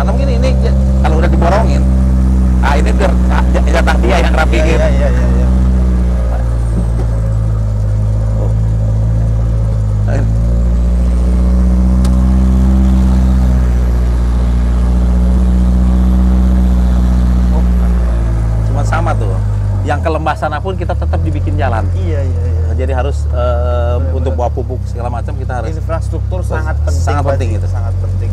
karena gini ini ya, kalau udah diborongin ah ini biar jatah ya, ya dia yang rapihin ya, gitu. ya, ya, ya, iya. oh, Cuma sama tuh yang kelembah sana pun kita tetap dibikin jalan. Iya iya. iya. Nah, jadi harus uh, untuk bawa pupuk segala macam kita harus. Infrastruktur sangat penting. Sangat penting itu. Sangat penting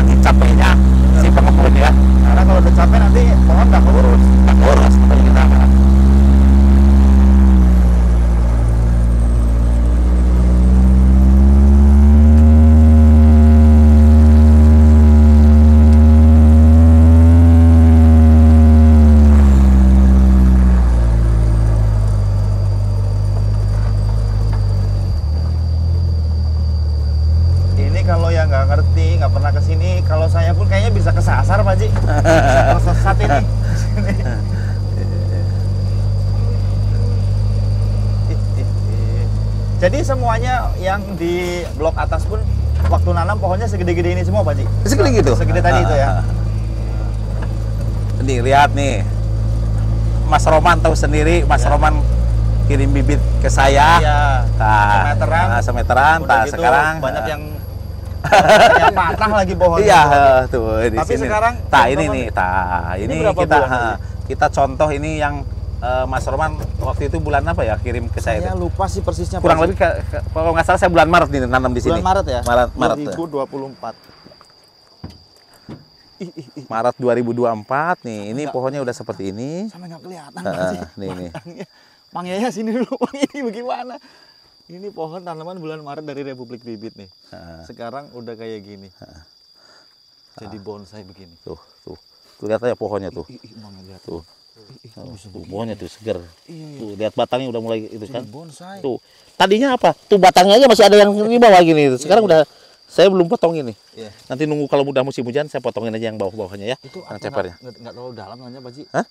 mengurangi capeknya si pengemudi ya karena kalau udah capek nanti pohon nggak keurus nggak keurus kita blok atas pun waktu nanam pohonnya segede-gede ini semua Pak Ji. Segede gitu. Segede tadi itu ya. Nih lihat nih. Mas Roman tahu sendiri, Mas ya. Roman kirim bibit ke saya. Iya. Nah, semeteran. Nah, semeteran. Nah, gitu, sekarang banyak yang yang patah lagi pohonnya. Iya, tuh di Tapi sini. sekarang tah ini nih, tah ini, ini kita ha, kita contoh ini yang uh, Mas Roman waktu itu bulan apa ya kirim ke saya? Saya itu? lupa sih persisnya. Kurang persis. lebih ke, ke, kalau nggak salah saya bulan Maret nih nanam di sini. Bulan Maret ya? Maret, Maret 2024. Ya. Maret 2024 nih, ini gak, pohonnya udah seperti ini. Sama nggak kelihatan uh, sih. Nih, nih. Mang Yaya sini dulu, Mang ini bagaimana? Ini pohon tanaman bulan Maret dari Republik Bibit nih. Uh. Sekarang udah kayak gini. Uh. Jadi ah. bonsai begini. Tuh, tuh. Tuh ya pohonnya tuh. Ih, ih, ih, tuh. Oh, tuh pohonnya tuh seger. Iya, iya, Tuh lihat batangnya udah mulai itu kan. Bonsai. Tuh. Tadinya apa? Tuh batangnya aja masih ada yang di bawah gini. Tuh. Sekarang iya, iya. udah saya belum potong ini. Iya. Nanti nunggu kalau udah musim hujan saya potongin aja yang bawah-bawahnya ya. Itu yang cepernya. Enggak, enggak terlalu dalam namanya, Pak Ji. Hah?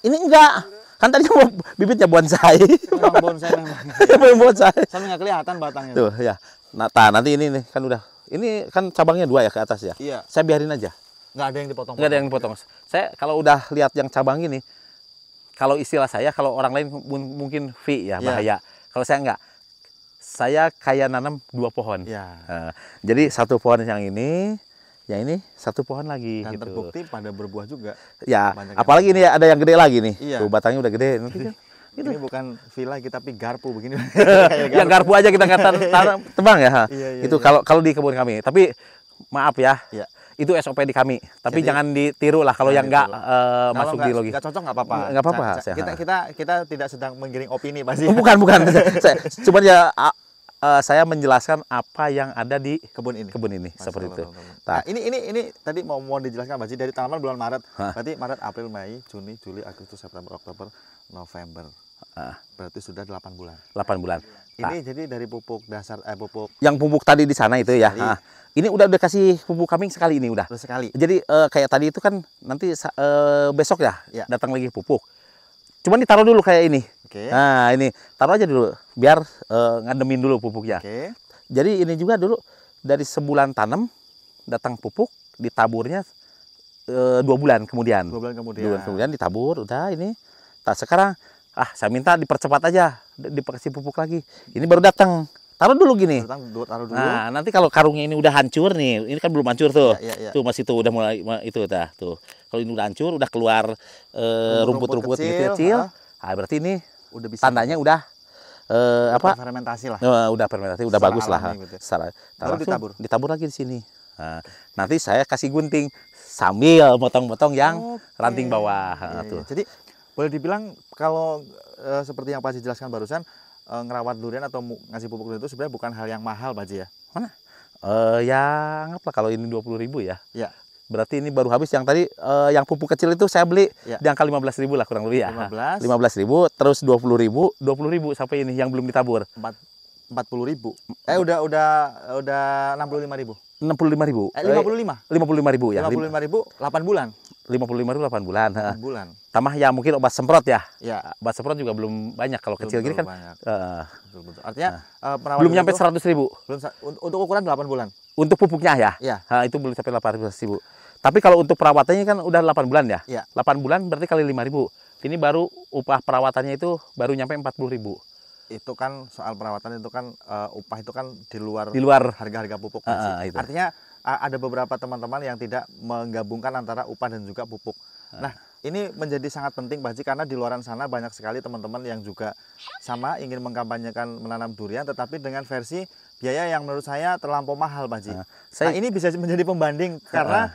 Ini enggak. Kan tadi mau bibitnya bonsai. Memang bonsai memang. memang bonsai. Sampai enggak kelihatan batangnya. Tuh, ya. Nah, nanti ini nih kan udah. Ini kan cabangnya dua ya ke atas ya. Iya. Saya biarin aja nggak ada yang dipotong nggak ada yang dipotong saya kalau udah lihat yang cabang ini kalau istilah saya kalau orang lain mungkin fee ya iya. bahaya kalau saya nggak saya kayak nanam dua pohon yeah. Iya. uh, jadi satu pohon yang ini yang ini satu pohon lagi dan gitu. terbukti pada berbuah juga ya apalagi ini ada yang gede lagi nih iya. tuh batangnya udah gede nanti gitu. ini bukan villa kita tapi garpu begini garpu. yang garpu aja kita nggak tanam tebang ya iya, iya, itu kalau iya. kalau di kebun kami tapi maaf ya, ya itu SOP di kami. Tapi Jadi, jangan ditiru lah kalau yang enggak uh, eh, masuk gak, di logi. cocok nggak apa-apa. Nggak apa-apa. Kita kita kita tidak sedang menggiring opini pasti. Oh, bukan bukan. saya, ya uh, saya menjelaskan apa yang ada di kebun ini. Kebun ini Masalah seperti itu. Nah. Nah, ini ini ini tadi mau mau dijelaskan Pak dari tanaman bulan Maret. Hah? Berarti Maret, April, Mei, Juni, Juli, Agustus, September, Oktober, November. Ah. Berarti sudah 8 bulan. 8 bulan. Nah, ini ah. jadi dari pupuk dasar eh pupuk yang pupuk tadi di sana itu ya. Nah, ini udah udah kasih pupuk kambing sekali ini udah. sekali. Jadi uh, kayak tadi itu kan nanti uh, besok ya, ya datang lagi pupuk. Cuman ditaruh dulu kayak ini. Oke. Okay. Nah, ini taruh aja dulu biar uh, eh, ngademin dulu pupuknya. Oke. Okay. Jadi ini juga dulu dari sebulan tanam datang pupuk ditaburnya uh, dua bulan kemudian. Dua bulan kemudian. Dua bulan kemudian ditabur udah ini. Nah, sekarang ah saya minta dipercepat aja dipakai pupuk lagi ini baru datang taruh dulu gini taruh, taruh dulu. nah nanti kalau karungnya ini udah hancur nih ini kan belum hancur tuh ya, ya, ya. tuh masih tuh udah mulai itu dah tuh kalau ini udah hancur udah keluar eh, rumput-rumput e, kecil, kecil ah berarti ini udah bisa tandanya udah uh, apa fermentasi lah uh, udah fermentasi udah bagus lah gitu. taruh ya. ditabur ditabur lagi di sini nah, nanti saya kasih gunting sambil motong-motong yang okay. ranting bawah. nah, tuh. Jadi boleh dibilang kalau e, seperti yang Pak Haji jelaskan barusan e, ngerawat durian atau ngasih pupuk durian itu sebenarnya bukan hal yang mahal Pak Haji ya? Mana? E, ya anggaplah kalau ini dua puluh ribu ya. Ya. Berarti ini baru habis yang tadi e, yang pupuk kecil itu saya beli ya. di angka lima belas ribu lah kurang lebih ya. lima belas ribu, terus dua puluh ribu, dua puluh ribu sampai ini yang belum ditabur. empat empat puluh ribu. Eh udah udah udah enam puluh lima ribu. Enam puluh lima ribu. lima puluh lima. Lima puluh lima ribu ya. Lima puluh lima ribu, delapan bulan lima puluh lima ribu delapan bulan. Bulan. Tambah ya mungkin obat semprot ya. Ya. Obat semprot juga belum banyak kalau kecil gini kan. Banyak. betul, betul. Artinya uh, perawatan belum nyampe seratus ribu. Belum untuk ukuran delapan bulan. Untuk pupuknya ya. Ya. Uh, itu belum sampai delapan ribu. Tapi kalau untuk perawatannya kan udah delapan bulan ya. ya. 8 bulan berarti kali lima ribu. Ini baru upah perawatannya itu baru nyampe empat puluh ribu itu kan soal perawatan itu kan uh, upah itu kan di luar di luar harga-harga pupuk uh, uh, itu. artinya ada beberapa teman-teman yang tidak menggabungkan antara upah dan juga pupuk. Nah, nah ini menjadi sangat penting Pak Haji karena di luar sana banyak sekali teman-teman yang juga sama ingin mengkampanyekan menanam durian tetapi dengan versi biaya yang menurut saya terlampau mahal Pak Haji. Nah, nah saya... nah, ini bisa menjadi pembanding karena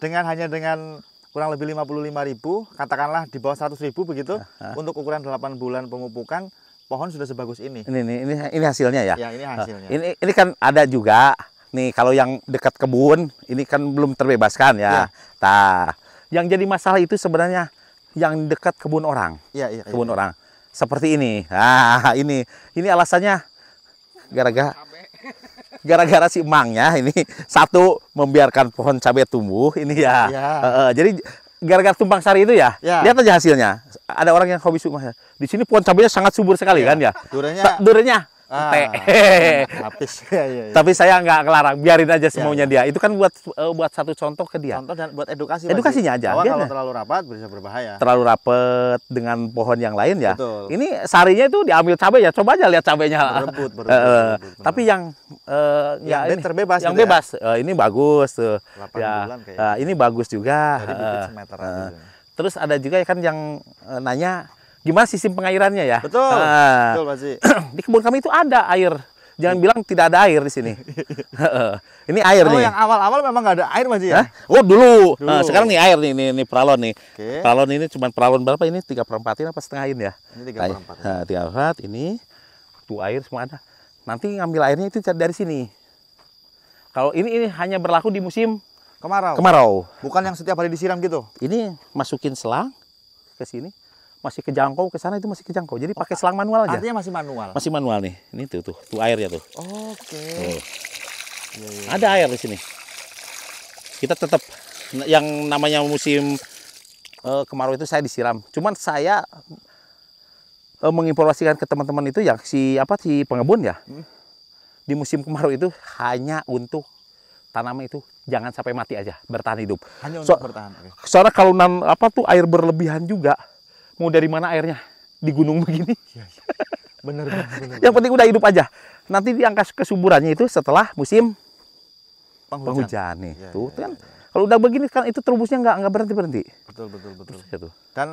dengan hanya dengan kurang lebih 55 ribu, katakanlah di bawah 100 ribu begitu, untuk ukuran 8 bulan pemupukan, pohon sudah sebagus ini. Ini ini ini hasilnya ya. Ya ini hasilnya. Ini ini kan ada juga Nih kalau yang dekat kebun ini kan belum terbebaskan ya. Nah, iya. yeah. yang jadi masalah itu sebenarnya yang dekat kebun orang. Iya, iya. iya. Kebun yeah. orang. Seperti ini. Ah, ini ini alasannya gara-gara gara-gara si emangnya ya ini satu membiarkan pohon cabai tumbuh ini ya. Yeah. Iya. Uh, uh, jadi gara-gara tumpang sari itu ya, Yeah. Lihat aja hasilnya. Ada orang yang hobi suka. Di sini pohon cabainya sangat subur sekali yeah. kan ya. Durenya. Durenya ah, teh. Habis. ya, ya, ya. Tapi saya nggak kelarang, biarin aja iya, semuanya ya, ya. dia. Itu kan buat eh, buat satu contoh ke dia. Contoh dan buat edukasi. Edukasinya masih. aja. Bahwa iya. kalau terlalu rapat bisa berbahaya. Terlalu rapat dengan pohon yang lain ya. Betul. Ini sarinya itu diambil cabai ya. Coba aja lihat cabainya. Berebut, berebut, uh, eh, eh. berebut, Tapi yang uh, yang ya ini, terbebas. Yang ya? bebas. Ya? Uh, ini bagus. Uh, 8 ya. bulan kayaknya. Uh, ini bagus juga. Dari uh, juga. Terus ada juga ya kan yang uh, nanya gimana sistem pengairannya ya. Betul. Uh, betul masih di kebun kami itu ada air. Jangan iya. bilang tidak ada air di sini. ini air oh, nih. yang awal-awal memang nggak ada air masih ya? Huh? Oh dulu. dulu. Uh, sekarang nih air nih, nih, nih peralon nih. Okay. Peralon ini cuma peralon berapa? Ini tiga in apa setengah in ya? Ini tiga perempat. Nah, tiga perempatin ini tuh air semua ada. Nanti ngambil airnya itu dari sini. Kalau ini ini hanya berlaku di musim kemarau. Kemarau. Bukan yang setiap hari disiram gitu. Ini masukin selang ke sini, masih kejangkau ke sana itu masih kejangkau. Jadi oh, pakai selang manual aja. Artinya masih manual. Masih manual nih. Ini tuh tuh, tuh ya tuh. Oke. Okay. Yeah, yeah. Ada iya. air di sini. Kita tetap yang namanya musim uh, kemarau itu saya disiram. Cuman saya uh, menginformasikan ke teman-teman itu ya si apa si pengebun ya. Hmm. Di musim kemarau itu hanya untuk tanaman itu jangan sampai mati aja, bertahan hidup. Hanya untuk so, bertahan. Okay. Soalnya kalau nan, apa tuh air berlebihan juga mau dari mana airnya di gunung begini. Ya, ya. Bener, bener, bener. Yang penting udah hidup aja. Nanti di kesuburannya itu setelah musim penghujan, penghujan nih. Ya, tuh ya, kan ya, ya. kalau udah begini kan itu terubusnya nggak nggak berhenti berhenti. Betul betul betul. Terus, gitu. Dan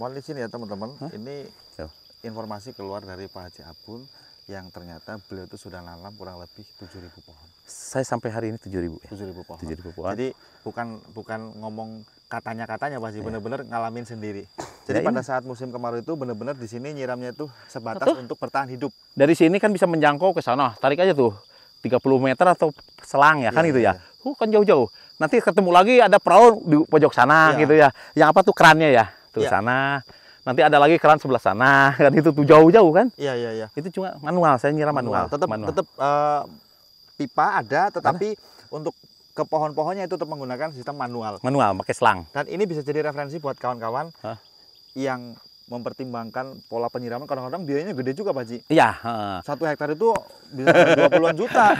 mohon sini ya teman-teman, ini Yo. informasi keluar dari Pak Haji Abun yang ternyata beliau itu sudah nanam kurang lebih 7000 pohon. Saya sampai hari ini 7000 ya. 7000 pohon. 7000 pohon. Jadi bukan bukan ngomong katanya-katanya pasti ya. benar-benar ngalamin sendiri. Jadi ya, pada ini. Iya. saat musim kemarau itu benar-benar di sini nyiramnya itu sebatas Betul. untuk bertahan hidup. Dari sini kan bisa menjangkau ke sana. Tarik aja tuh 30 meter atau selang ya, ya kan iya, gitu ya. ya. Uh, kan jauh-jauh. Nanti ketemu lagi ada perahu di pojok sana ya. gitu ya. Yang apa tuh kerannya ya? Tuh ya. sana. Nanti ada lagi keran sebelah sana kan itu tuh jauh-jauh kan? Iya iya iya. Itu cuma manual, saya nyiram manual. manual. Tetap manual. tetap uh, eh, pipa ada tetapi ada. untuk ke pohon-pohonnya itu tetap menggunakan sistem manual. Manual, pakai selang. Dan ini bisa jadi referensi buat kawan-kawan yang mempertimbangkan pola penyiraman kadang-kadang biayanya gede juga Pak Ji. Iya. Uh. Satu hektar itu bisa dua puluhan juta.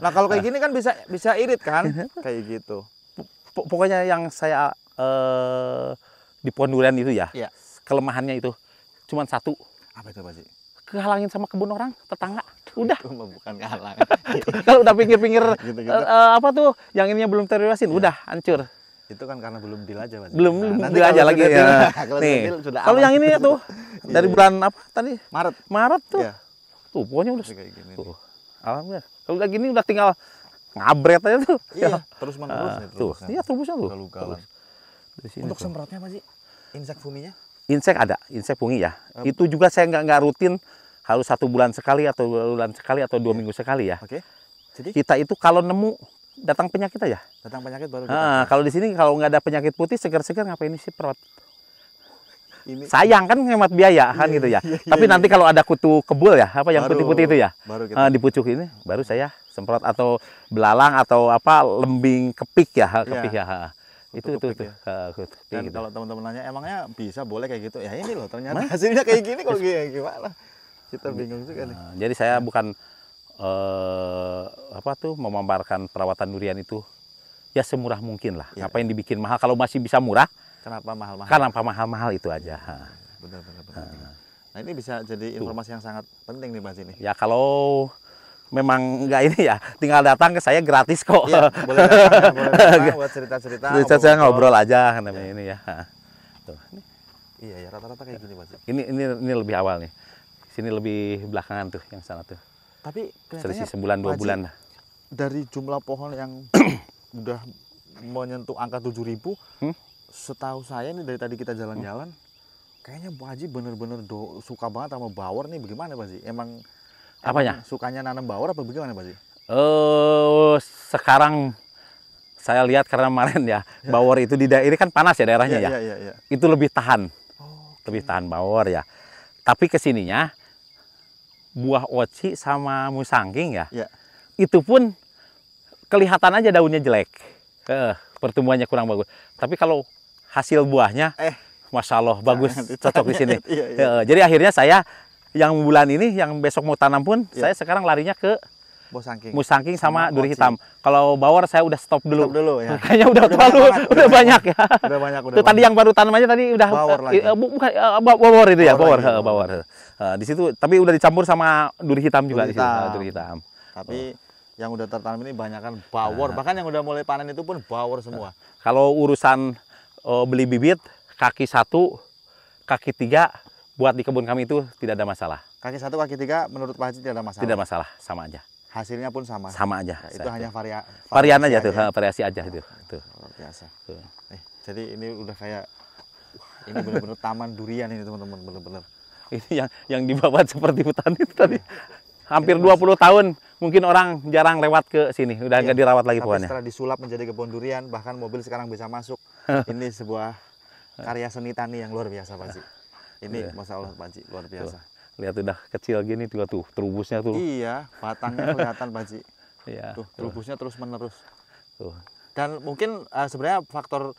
Nah kalau kayak gini kan bisa bisa irit kan kayak gitu. pokoknya yang saya uh, di pohon durian itu ya, ya. kelemahannya itu cuma satu. Apa itu Pak Ji? Kehalangin sama kebun orang tetangga. Udah. Itu bukan kehalangan. kalau udah pinggir-pinggir gitu -gitu. uh, apa tuh yang ininya belum terrealisasi, ya. udah hancur. Itu kan karena belum deal aja, Mas. Belum nah, belum deal aja lagi ya. kalau Nih. kalau yang ini ya, tuh iya, dari iya. bulan apa tadi? Maret. Maret tuh. Iya. Tuh pokoknya udah kayak gini. Tuh. Alhamdulillah. Kalau udah gini udah tinggal ngabret aja tuh. Iya, ya. terus menerus uh, nih tuh. Iya, terusnya tuh. Untuk tuh. semprotnya apa sih? Insek fuminya? Insek ada, insek fungi ya. Um, itu juga saya nggak nggak rutin harus satu bulan sekali atau dua bulan sekali atau dua iya. minggu sekali ya. Oke. Okay. Jadi kita itu kalau nemu datang penyakit aja. Datang penyakit baru. Nah, kalau di sini kalau nggak ada penyakit putih seger segar ngapain sih perut? Ini, Sayang kan hemat biaya kan iya, gitu ya. Iya, iya, Tapi iya. nanti iya. kalau ada kutu kebul ya, apa yang putih-putih itu ya, baru kita... uh, dipucuk ini, baru saya semprot atau belalang atau apa lembing kepik ya, iya. kepik iya. ya. Itu, itu itu, itu, ya. Dan gitu. kalau teman-teman nanya emangnya bisa boleh kayak gitu? Ya ini loh ternyata Mas? hasilnya kayak gini kalau gimana? Kita gitu. bingung juga nih. Jadi saya bukan eh, apa tuh memamparkan perawatan durian itu ya semurah mungkin lah. Ya. Apa yang dibikin mahal kalau masih bisa murah? Kenapa mahal-mahal? Kenapa mahal-mahal itu aja. Iya, iya, iya. benar benar benar. Ha. Nah ini bisa jadi informasi tuh. yang sangat penting nih Mas ini. Ya kalau memang enggak ini ya tinggal datang ke saya gratis kok iya, boleh datang, ya, boleh datang buat cerita cerita cerita saya ngobrol, aja namanya iya. ini ya Tuh. iya ya rata-rata kayak gini mas ini ini ini lebih awal nih sini lebih belakangan tuh yang sana tuh tapi selisih sebulan dua bulan lah. Dari jumlah pohon yang udah menyentuh angka 7000 hmm? setahu saya nih dari tadi kita jalan-jalan hmm? kayaknya Bu Haji bener-bener suka banget sama bawor nih bagaimana Pak Haji emang apanya emang sukanya nanam bawor apa bagaimana Pak Haji eh uh, sekarang saya lihat karena kemarin ya, ya. bawor itu di daerah ini kan panas ya daerahnya ya, ya. ya, ya, ya. itu lebih tahan oh, okay. lebih tahan bawor ya tapi kesininya buah oci sama musangking ya, ya. itu pun kelihatan aja daunnya jelek eh, pertumbuhannya kurang bagus tapi kalau hasil buahnya eh masya Allah bagus cocok di sini iya, iya. Eh, jadi akhirnya saya yang bulan ini yang besok mau tanam pun iya. saya sekarang larinya ke Musangking. Musangking sama, sama duri hitam. Kalau bawor saya udah stop dulu. Stop dulu ya. Kayaknya udah, udah terlalu banyak, udah, udah banyak, ya. Udah banyak udah. Tuh, tadi yang baru tanamannya tadi udah bawor lagi. Uh, bukan uh, eh, bawor itu ya, bawor, bawor. Eh, bawor. Uh, di situ tapi udah dicampur sama duri hitam duri juga hitam. di situ. Uh, duri hitam. Tapi oh. yang udah tertanam ini banyak kan bawor. Nah. Bahkan yang udah mulai panen itu pun bawor semua. Kalau urusan uh, beli bibit kaki satu, kaki tiga buat di kebun kami itu tidak ada masalah. Kaki satu, kaki tiga menurut Pak Haji tidak ada masalah. Tidak masalah, sama aja hasilnya pun sama sama aja Nah, itu hanya varia varian, varian aja, aja tuh variasi aja tuh oh, tuh luar biasa Eh, jadi ini udah kayak ini benar-benar taman durian ini teman-teman benar-benar ini yang yang dibawa seperti hutan itu tadi iya. hampir ini 20 masih... tahun mungkin orang jarang lewat ke sini udah iya. nggak iya, dirawat lagi pohonnya setelah disulap menjadi kebun durian bahkan mobil sekarang bisa masuk ini sebuah karya seni tani yang luar biasa Pak ini iya. masya Allah Pak luar biasa tuh lihat udah kecil gini tuh tuh terubusnya tuh iya batangnya kelihatan pak Ji iya tuh terubusnya terus menerus tuh dan mungkin uh, sebenarnya faktor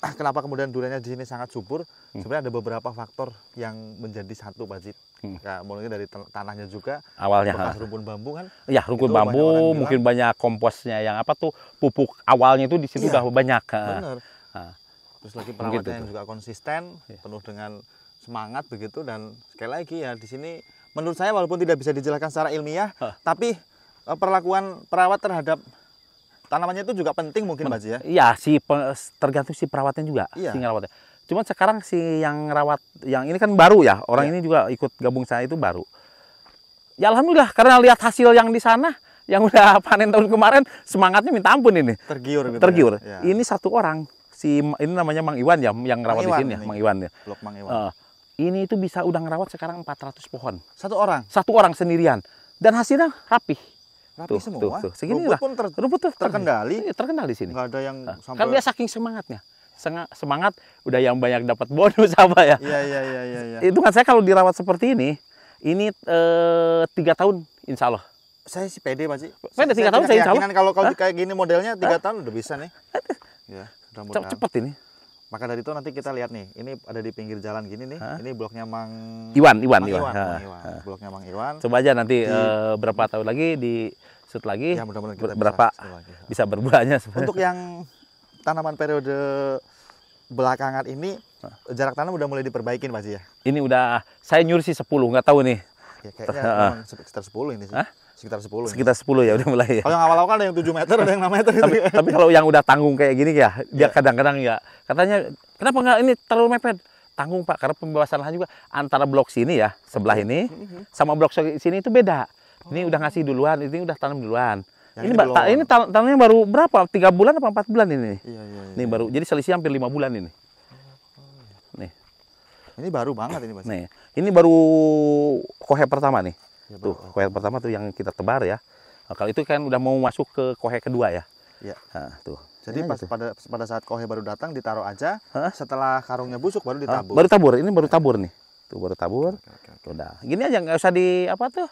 kenapa kemudian duriannya di sini sangat subur hmm. sebenarnya ada beberapa faktor yang menjadi satu Pak Jit hmm. Ya, mulai dari tanahnya juga awalnya bekas rumpun bambu kan Iya, rumpun bambu banyak mungkin banyak komposnya yang apa tuh pupuk awalnya itu di situ iya, udah banyak bener. Nah. terus lagi perawatannya juga konsisten ya. penuh dengan semangat begitu dan sekali lagi ya di sini menurut saya walaupun tidak bisa dijelaskan secara ilmiah huh. tapi e, perlakuan perawat terhadap tanamannya itu juga penting mungkin Mbak ya. Iya, si tergantung si perawatnya juga, iya. si ngerawatnya. Cuman sekarang si yang rawat yang ini kan baru ya, orang iya. ini juga ikut gabung saya itu baru. Ya alhamdulillah karena lihat hasil yang di sana yang udah panen tahun kemarin semangatnya minta ampun ini. Tergiur gitu. Ya? Tergiur. Ya? Ini satu orang si ini namanya Mang Iwan ya yang rawat di sini ya, Mang Iwan ya. Blok Mang Iwan. Uh, ini itu bisa udah ngerawat sekarang 400 pohon. Satu orang? Satu orang sendirian. Dan hasilnya rapi. Rapi tuh, semua. Tuh, tuh. Segini rumput lah. pun ter rumput tuh terkendali. Iya, terkendali sini. Gak ada yang nah, kan sampai... Kan dia saking semangatnya. Semangat udah yang banyak dapat bonus apa ya. Iya, iya, iya. iya, iya. Itu kan saya kalau dirawat seperti ini, ini eh, tiga tahun insya Allah. Saya sih pede Pak Cik. Pede tiga tahun saya insya Allah. kalau, kalau kayak gini modelnya tiga tahun udah bisa nih. ya, mudah Cepet ini. Maka dari itu nanti kita lihat nih, ini ada di pinggir jalan gini nih. Hah? Ini bloknya Mang Iwan, Iwan, Mang Iwan. Iwan. Ha, Iwan. Bloknya Mang Iwan. Coba aja nanti di... uh, berapa tahun lagi di shoot lagi. Ya, mudah-mudahan kita berapa bisa, lagi. bisa berbuahnya Untuk yang tanaman periode belakangan ini jarak tanam udah mulai diperbaikin pasti ya? Ini udah saya nyuruh sih sepuluh, nggak tahu nih. Ya, kayaknya sekitar sepuluh ini sih. Hah? Sekitar 10. Ya? Sekitar 10 ya udah mulai ya. Kalau yang awal-awal kan ada yang 7 meter, ada yang 6 meter gitu Tapi, ya. tapi kalau yang udah tanggung kayak gini ya, dia iya. kadang-kadang ya katanya kenapa nggak ini terlalu mepet? Tanggung Pak, karena pembebasan lahan juga antara blok sini ya, sebelah ini mhm. sama blok sini itu beda. Ini oh. udah ngasih duluan, ini udah tanam duluan. ini ini, ta ini tan tanamnya baru berapa? Tiga bulan apa empat bulan ini? Iya, iya, iya. Ini baru, jadi selisih hampir lima bulan ini. Ini baru banget ini Mas. Nih, ini baru kohe pertama nih. Ya, tuh betul. pertama tuh yang kita tebar ya. Nah, kalau itu kan udah mau masuk ke kue kedua ya. Ya. Nah, tuh. Jadi pas gitu. pada pada saat kue baru datang ditaruh aja, Hah? setelah karungnya busuk baru ditabur. Hah? Baru tabur, ini baru iya. tabur nih. Tuh baru tabur. Oke, oke, oke. Udah. Gini aja nggak usah di apa tuh?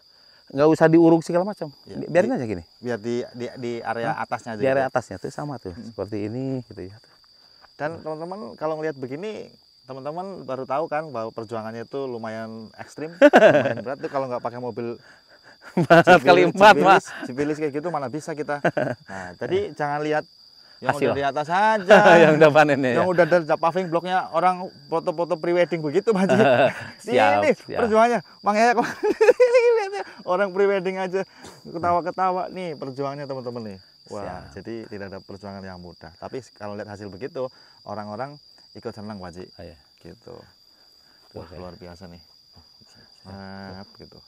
Nggak usah diuruk segala macam. Ya, Biarin di, aja gini. Biar di di, di area Hah? atasnya aja. Di area gitu ya? atasnya tuh sama tuh, seperti ini gitu ya. Dan teman-teman kalau ngelihat begini teman-teman baru tahu kan bahwa perjuangannya itu lumayan ekstrim, lumayan berat tuh kalau nggak pakai mobil kali empat Mas. Cipilis kayak gitu mana bisa kita. Nah, jadi jangan lihat yang Hasil. udah di atas aja. yang udah panen ya. Yang udah dari paving bloknya orang foto-foto prewedding begitu, Mas. Iya, siap, ini siap. perjuangannya. Mang ya orang prewedding aja ketawa-ketawa nih perjuangannya teman-teman nih. Wah, siap. jadi tidak ada perjuangan yang mudah. Tapi kalau lihat hasil begitu, orang-orang ikut senang Pak Ji. Ah, iya. Gitu. Wah, okay. luar biasa nih. Semangat oh. gitu.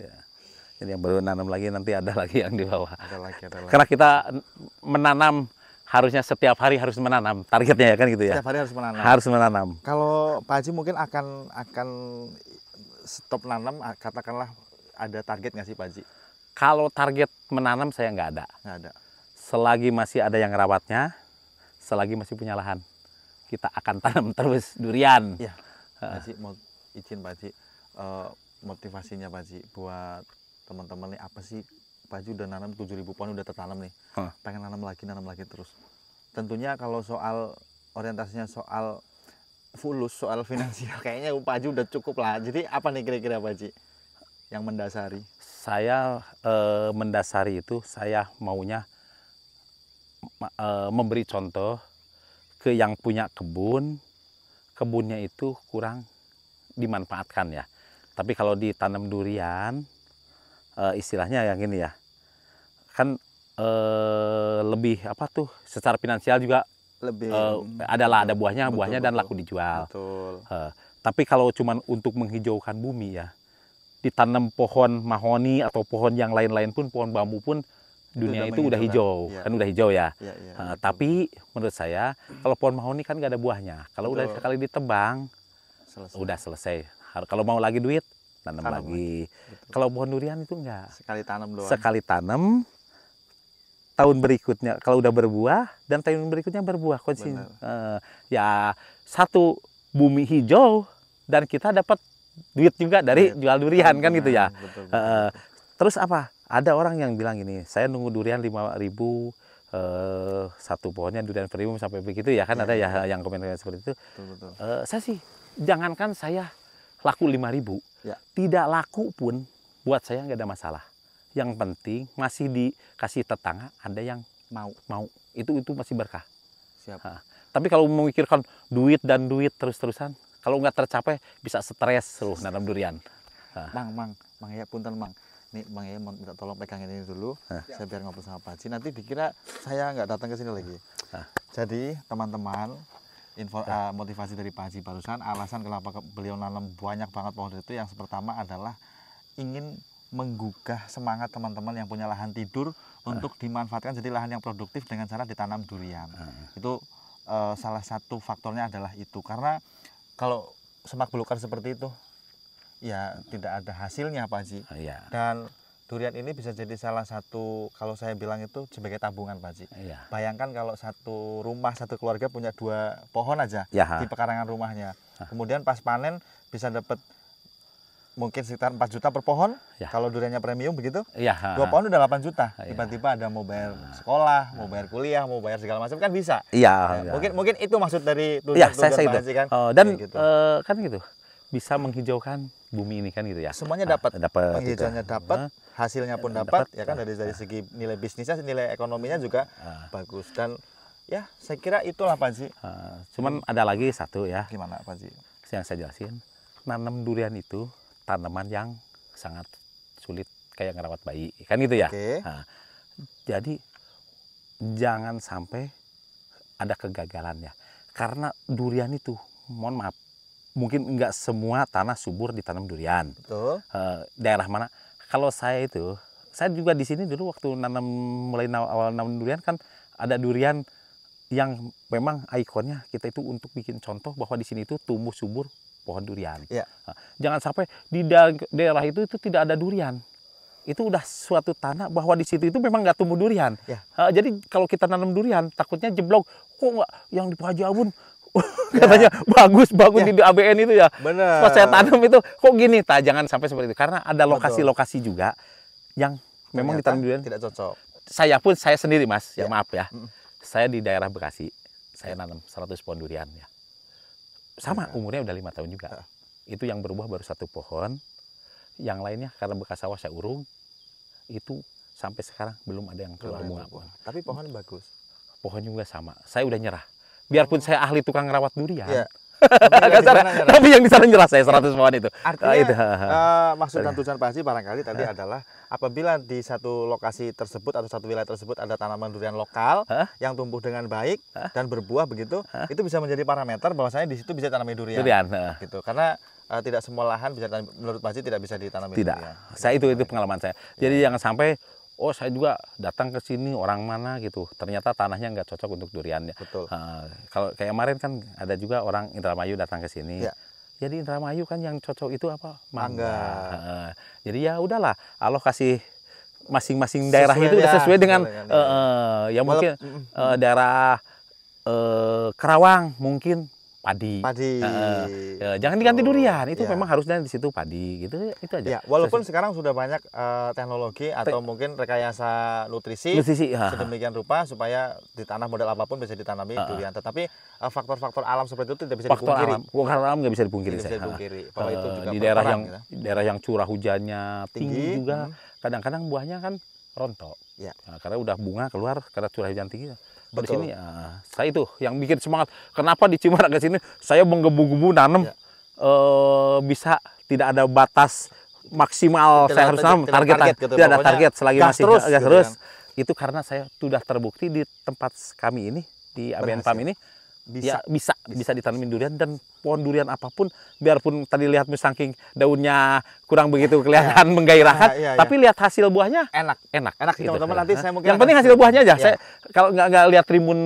Ya. Jadi yang baru nanam lagi nanti ada lagi yang di bawah. Ada lagi, ada lagi. Karena kita menanam harusnya setiap hari harus menanam targetnya ya kan gitu ya. Setiap hari harus menanam. Harus menanam. Kalau Pak Ji mungkin akan akan stop nanam katakanlah ada target nggak sih Pak Ji? Kalau target menanam saya nggak ada. Nggak ada. Selagi masih ada yang rawatnya, selagi masih punya lahan kita akan tanam terus durian. Iya. Pak mau izin Pak Ji, uh, eh, motivasinya Pak Ji buat teman-teman nih apa sih Pak Ji udah nanam 7000 pohon udah tertanam nih. Huh. Pengen nanam lagi, nanam lagi terus. Tentunya kalau soal orientasinya soal fulus, soal finansial kayaknya Pak Ji udah cukup lah. Jadi apa nih kira-kira Pak Ji yang mendasari? Saya eh, mendasari itu saya maunya eh, memberi contoh ke yang punya kebun, kebunnya itu kurang dimanfaatkan ya. Tapi kalau ditanam durian, e, istilahnya yang ini ya, kan e, lebih apa tuh? Secara finansial juga lebih e, adalah ada buahnya, betul, buahnya betul, dan laku dijual. Betul. E, tapi kalau cuma untuk menghijaukan bumi ya, ditanam pohon mahoni atau pohon yang lain-lain pun, pohon bambu pun dunia itu, udah hijau, ya. kan udah hijau ya. ya, ya uh, tapi menurut saya kalau pohon mahoni kan gak ada buahnya. Kalau udah sekali ditebang, selesai. udah selesai. Kalau mau lagi duit, tanam, tanam lagi. Kalau pohon durian itu enggak. Sekali tanam doang. Sekali tanam, tahun berikutnya kalau udah berbuah dan tahun berikutnya berbuah kuncinya uh, eh, ya satu bumi hijau dan kita dapat duit juga dari jual durian kan gitu ya betul, betul. Uh, terus apa ada orang yang bilang gini, saya nunggu durian lima ribu eh, satu pohonnya durian premium sampai begitu ya kan ya, ada iya. ya yang komentarnya seperti itu. Betul, betul. Eh, saya sih jangankan saya laku 5000, ya. tidak laku pun buat saya nggak ada masalah. Yang penting masih dikasih tetangga ada yang mau. Mau. Itu itu masih berkah. Siap. Ha. Tapi kalau memikirkan duit dan duit terus-terusan, kalau nggak tercapai bisa stres seluruh nanam durian. Ha. Mang, mang, mang ya punten mang nih bang ya minta tolong pegang ini dulu Hah? saya biar ngobrol sama Pak Haji nanti dikira saya nggak datang ke sini lagi Hah? jadi teman-teman info uh, motivasi dari Pak Haji barusan alasan kenapa beliau nanam banyak banget pohon itu yang pertama adalah ingin menggugah semangat teman-teman yang punya lahan tidur uh. untuk dimanfaatkan jadi lahan yang produktif dengan cara ditanam durian uh. itu uh, salah satu faktornya adalah itu karena kalau semak belukar seperti itu ya tidak ada hasilnya Pak Ji. Ah, iya. Dan durian ini bisa jadi salah satu kalau saya bilang itu sebagai tabungan Pak Ji. Ah, iya. Bayangkan kalau satu rumah satu keluarga punya dua pohon aja ya. di pekarangan rumahnya. Ha. Ah. Kemudian pas panen bisa dapat mungkin sekitar 4 juta per pohon. Ya. Kalau duriannya premium begitu. Ya. Dua pohon udah 8 juta. Iya. Tiba-tiba ada mau bayar sekolah, mau bayar kuliah, mau bayar segala macam kan bisa. Iya. Ya. Mungkin mungkin itu maksud dari durian, ya, saya, saya Pak kan. Oh, dan ya, gitu. Uh, kan gitu bisa menghijaukan bumi ini kan gitu ya. Semuanya nah, dapat. Ah, dapat. Gitu ya. Penghijauannya dapat, hasilnya pun dapat, ya kan iya. dari dari nah. segi nilai bisnisnya, nilai ekonominya juga ah. bagus dan ya saya kira itulah Ji. Ah, cuman hmm. ada lagi satu ya. Gimana Ji? Yang saya jelasin, nanam durian itu tanaman yang sangat sulit kayak ngerawat bayi kan gitu ya. Okay. Ah, jadi jangan sampai ada kegagalannya karena durian itu mohon maaf mungkin nggak semua tanah subur ditanam durian. Betul. E, daerah mana? Kalau saya itu, saya juga di sini dulu waktu nanam mulai awal nanam durian kan ada durian yang memang ikonnya kita itu untuk bikin contoh bahwa di sini itu tumbuh subur pohon durian. Ya. Jangan sampai di daerah itu itu tidak ada durian. Itu udah suatu tanah bahwa di situ itu memang nggak tumbuh durian. Ya. jadi kalau kita nanam durian takutnya jeblok. Kok nggak yang di Pajabun katanya ya. bagus bagus ya. di ABN itu ya. Benar. Pas saya tanam itu kok gini, tak jangan sampai seperti itu karena ada lokasi-lokasi juga yang memang ditanam durian tidak cocok. Saya pun saya sendiri Mas, ya, ya maaf ya. Mm. Saya di daerah Bekasi, saya ya. nanam 100 pohon durian ya. Sama ya. umurnya udah lima tahun juga. Ya. Itu yang berubah baru satu pohon. Yang lainnya karena bekas sawah saya urung, itu sampai sekarang belum ada yang keluar bunga. Tapi pohon bagus. Pohon juga sama. Saya udah nyerah biarpun saya ahli tukang rawat durian. Ya. Tapi, tapi yang bisa jelas saya 100 pohon itu. Artinya uh, itu. Uh, maksud dan tujuan pasti barangkali tadi uh. adalah apabila di satu lokasi tersebut atau satu wilayah tersebut ada tanaman durian lokal uh. yang tumbuh dengan baik uh. dan berbuah begitu, uh. itu bisa menjadi parameter bahwasanya di situ bisa tanami durian. Durian. Uh. Gitu. Karena uh, tidak semua lahan bisa menurut Pak tidak bisa ditanami tidak durian. saya itu itu pengalaman saya. Jadi ya. jangan sampai oh saya juga datang ke sini orang mana gitu ternyata tanahnya nggak cocok untuk durian Betul. Uh, kalau kayak kemarin kan ada juga orang Indramayu datang ke sini ya. jadi ya, Indramayu kan yang cocok itu apa mangga, Uh, jadi ya udahlah Allah kasih masing-masing daerah itu udah ya, sesuai dengan, uh, ya mungkin uh, daerah uh, Kerawang mungkin padi. Padi. Uh, uh, jangan diganti oh, durian, itu ya. memang harusnya di situ padi gitu. Itu aja. Ya, walaupun Sesu sekarang sudah banyak uh, teknologi atau Te mungkin rekayasa nutrisi, nutrisi uh, sedemikian rupa supaya ditanam modal apapun bisa ditanami uh, durian, tetapi eh, faktor-faktor uh, alam seperti itu tidak bisa faktor dipungkiri. Faktor alam, alam nggak bisa dipungkiri. Tidak bisa dipungkiri. uh, itu juga di daerah yang gitu. daerah yang curah hujannya tinggi, tinggi juga mm-hmm. kadang-kadang hmm. buahnya kan rontok. Ya. Nah, karena udah bunga keluar karena curah hujan tinggi Betul. Di sini uh, saya itu yang bikin semangat. Kenapa di Cimara ke sini saya menggebu-gebu nanam ya. uh, bisa tidak ada batas maksimal tidak saya harus nanam target, target gitu, tidak ada target selagi masih terus, gas gitu terus. Kan. Itu karena saya sudah terbukti di tempat kami ini di ABN Pam ini bisa ya, bisa bisa ditanamin durian dan pohon durian apapun biarpun tadi lihat misangking daunnya kurang begitu kelihatan ya. menggairahkan ya, ya, ya. tapi lihat hasil buahnya enak enak enak gitu. gitu. teman-teman nanti saya mungkin yang penting hasil buahnya aja ya. saya kalau nggak nggak lihat rimun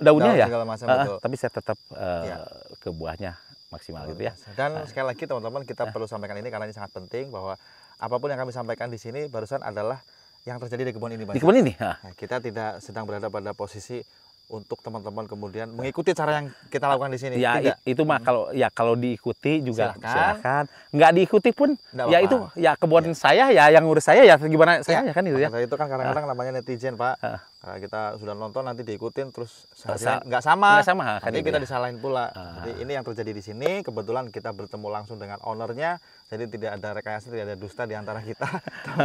daunnya Daun, ya masa, uh, tapi saya tetap uh, ya. ke buahnya maksimal gitu ya dan uh, sekali lagi teman-teman kita uh, perlu sampaikan ini karena ini sangat penting bahwa apapun yang kami sampaikan di sini barusan adalah yang terjadi di kebun ini Pak. di kebun ini nah, kita tidak sedang berada pada posisi untuk teman-teman kemudian mengikuti cara yang kita lakukan di sini. Ya Tidak? itu mah hmm. kalau ya kalau diikuti juga silakan. silakan. Nggak diikuti pun Nggak ya apa. itu ya kebun ya. saya ya yang ngurus saya ya gimana ya, saya ya, kan itu ya. Itu kan kadang-kadang ah. namanya netizen pak. Ah. Karena kita sudah nonton nanti diikutin terus hasilnya nggak sama. Nggak sama. Kan nanti kita ya. disalahin pula. Ah. Jadi ini yang terjadi di sini kebetulan kita bertemu langsung dengan ownernya. Jadi tidak ada rekayasa, tidak ada dusta di antara kita.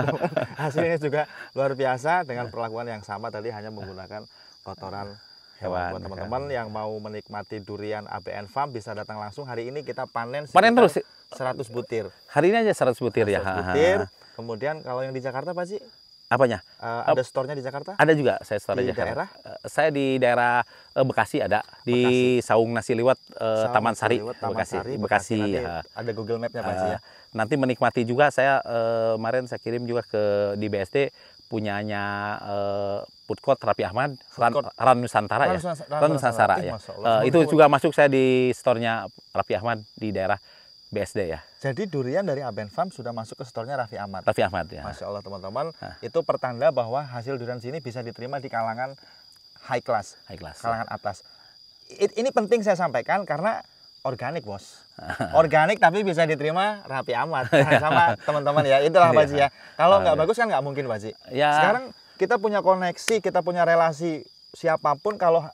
Hasilnya juga luar biasa dengan perlakuan yang sama tadi hanya menggunakan kotoran hewan. Buat ya teman-teman kan? yang mau menikmati durian ABN Farm bisa datang langsung hari ini kita panen panen terus 100 ya? butir. Hari ini aja 100 butir 100 ya. 100 butir. Kemudian kalau yang di Jakarta Pak sih? Apanya? Uh, ada store-nya di Jakarta? Ada juga, saya store di Jakarta. daerah? Eh, saya di daerah eh, Bekasi ada, di Bekasi. Saung Nasi Liwat, uh, Saung Taman Sari, Liwat, Taman Bekasi. Sari, Bekasi, Bekasi ya. Ada Google Map-nya Pak uh, ya. Nanti menikmati juga saya uh, kemarin saya kirim juga ke di BSD punyanya uh, eh, food court Rapi Ahmad Ran, Ran Nusantara ya Ran Nusantara ya uh, itu juga masuk saya di store-nya Rapi Ahmad di daerah BSD ya. Jadi durian dari Aben Farm sudah masuk ke stornya Rafi Ahmad. Rafi Ahmad ya. Masya Allah teman-teman, itu pertanda bahwa hasil durian sini bisa diterima di kalangan high class, high class ya. kalangan ya. atas. Ini penting saya sampaikan karena organik bos organik tapi bisa diterima rapi amat sama teman-teman ya itulah Pak ya kalau iya. nggak bagus kan nggak mungkin Pak ya. sekarang kita punya koneksi kita punya relasi siapapun kalau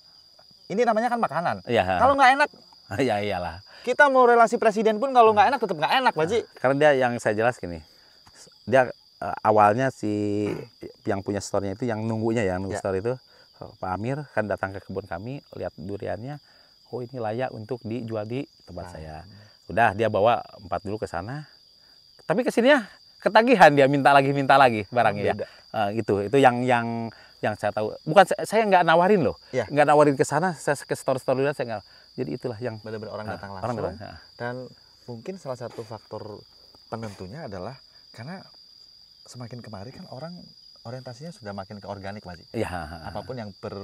ini namanya kan makanan ya. kalau nggak enak ya iyalah kita mau relasi presiden pun kalau nggak enak tetap nggak enak Pak nah, karena dia yang saya jelas gini dia eh, awalnya si yang punya store-nya itu yang nunggunya ya nunggu ya. store itu Pak Amir kan datang ke kebun kami lihat duriannya oh ini layak untuk dijual di tempat nah. saya. Iya. Udah dia bawa empat dulu ke sana. Tapi ke sini ya ketagihan dia minta lagi minta lagi barangnya ya. Uh, gitu. Itu yang yang yang saya tahu. Bukan saya nggak nawarin loh. Ya. Nggak nawarin ke sana, saya ke store-store dulu saya nggak. Jadi itulah yang benar-benar orang uh, datang langsung. Orang datang, ah. Dan mungkin salah satu faktor penentunya adalah karena semakin kemari kan orang orientasinya sudah makin ke organik masih. Ya. Apapun yang ber,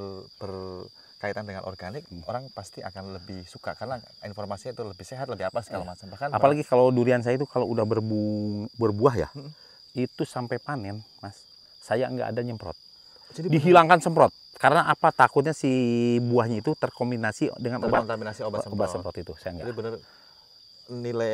ber kaitan dengan organik hmm. orang pasti akan lebih suka karena informasinya itu lebih sehat lebih apa segala iya. macam bahkan apalagi kalau durian saya itu kalau udah berbu berbuah ya hmm. itu sampai panen mas saya nggak ada nyemprot Jadi dihilangkan bener. semprot karena apa takutnya si buahnya itu terkombinasi dengan obat terkontaminasi obat, semprot. obat semprot itu saya nggak jadi benar nilai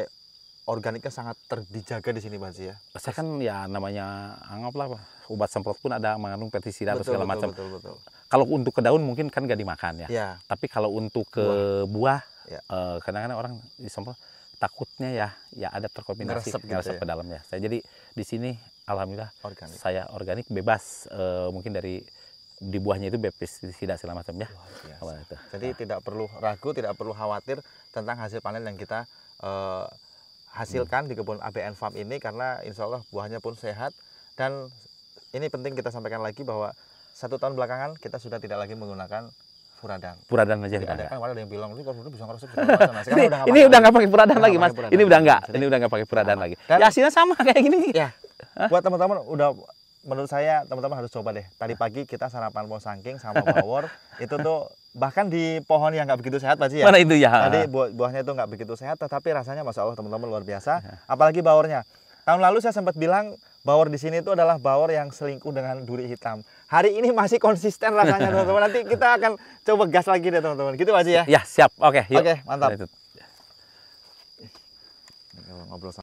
organiknya sangat terdijaga di sini mas ya. Saya kan ya namanya anggaplah obat semprot pun ada mengandung pestisida atau segala macam. Betul, betul, betul kalau untuk ke daun mungkin kan gak dimakan ya. ya. Tapi kalau untuk ke buah, kadang-kadang ya. uh, eh, kadang-kadang orang disemprot takutnya ya ya ada terkombinasi nggak gitu ya. ke dalam ya. Saya jadi di sini alhamdulillah organik. saya organik bebas uh, mungkin dari di buahnya itu tidak segala macam ya. Luar Itu. Jadi nah. tidak perlu ragu, tidak perlu khawatir tentang hasil panen yang kita uh, hasilkan hmm. di kebun ABN Farm ini karena insya Allah buahnya pun sehat dan ini penting kita sampaikan lagi bahwa satu tahun belakangan kita sudah tidak lagi menggunakan Puradan. Puradan aja kita. ada. Kan ada yang bilang lu kalau dulu bisa ngerasa Nah, ini, udah ini udah nggak pakai puradan lagi mas. Ini udah nggak. Ini udah nggak pakai puradan lagi. Dan, ya hasilnya sama kayak gini. Ya. Buat teman-teman udah menurut saya teman-teman harus coba deh. Tadi pagi kita sarapan mau sangking sama bawor itu tuh bahkan di pohon yang nggak begitu sehat pasti ya. Mana itu ya. Tadi buah buahnya itu nggak begitu sehat, tetapi rasanya masya Allah teman-teman luar biasa. Iya. Apalagi bawornya Tahun lalu saya sempat bilang Bawor di sini itu adalah bawor yang selingkuh dengan duri hitam. Hari ini masih konsisten rasanya teman-teman. Nanti kita akan coba gas lagi deh teman-teman. Gitu aja ya. Ya siap. Oke. Okay, Oke okay, mantap. Ngobrol